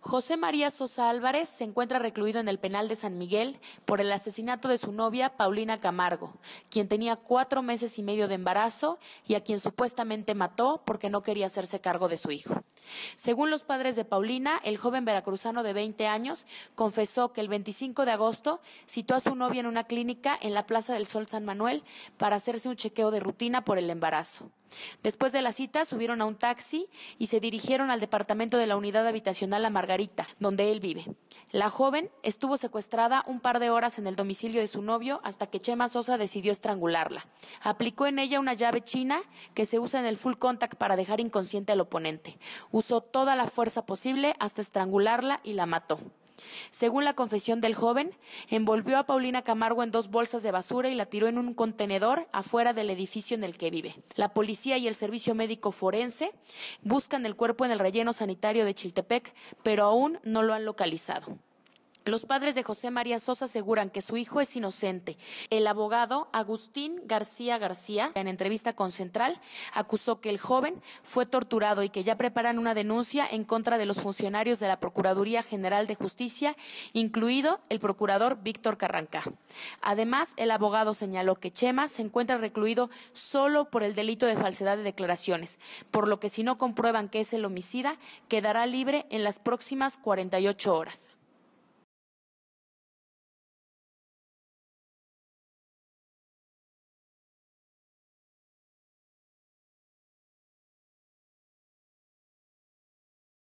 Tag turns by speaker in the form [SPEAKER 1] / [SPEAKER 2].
[SPEAKER 1] José María Sosa Álvarez se encuentra recluido en el penal de San Miguel por el asesinato de su novia Paulina Camargo, quien tenía cuatro meses y medio de embarazo y a quien supuestamente mató porque no quería hacerse cargo de su hijo. Según los padres de Paulina, el joven veracruzano de 20 años confesó que el 25 de agosto citó a su novia en una clínica en la Plaza del Sol San Manuel para hacerse un chequeo de rutina por el embarazo. Después de la cita, subieron a un taxi y se dirigieron al departamento de la unidad habitacional La Margarita, donde él vive. La joven estuvo secuestrada un par de horas en el domicilio de su novio hasta que Chema Sosa decidió estrangularla. Aplicó en ella una llave china que se usa en el full contact para dejar inconsciente al oponente. Usó toda la fuerza posible hasta estrangularla y la mató. Según la confesión del joven, envolvió a Paulina Camargo en dos bolsas de basura y la tiró en un contenedor afuera del edificio en el que vive. La policía y el servicio médico forense buscan el cuerpo en el relleno sanitario de Chiltepec, pero aún no lo han localizado. Los padres de José María Sosa aseguran que su hijo es inocente. El abogado Agustín García García, en entrevista con Central, acusó que el joven fue torturado y que ya preparan una denuncia en contra de los funcionarios de la Procuraduría General de Justicia, incluido el procurador Víctor Carranca. Además, el abogado señaló que Chema se encuentra recluido solo por el delito de falsedad de declaraciones, por lo que si no comprueban que es el homicida, quedará libre en las próximas 48 horas.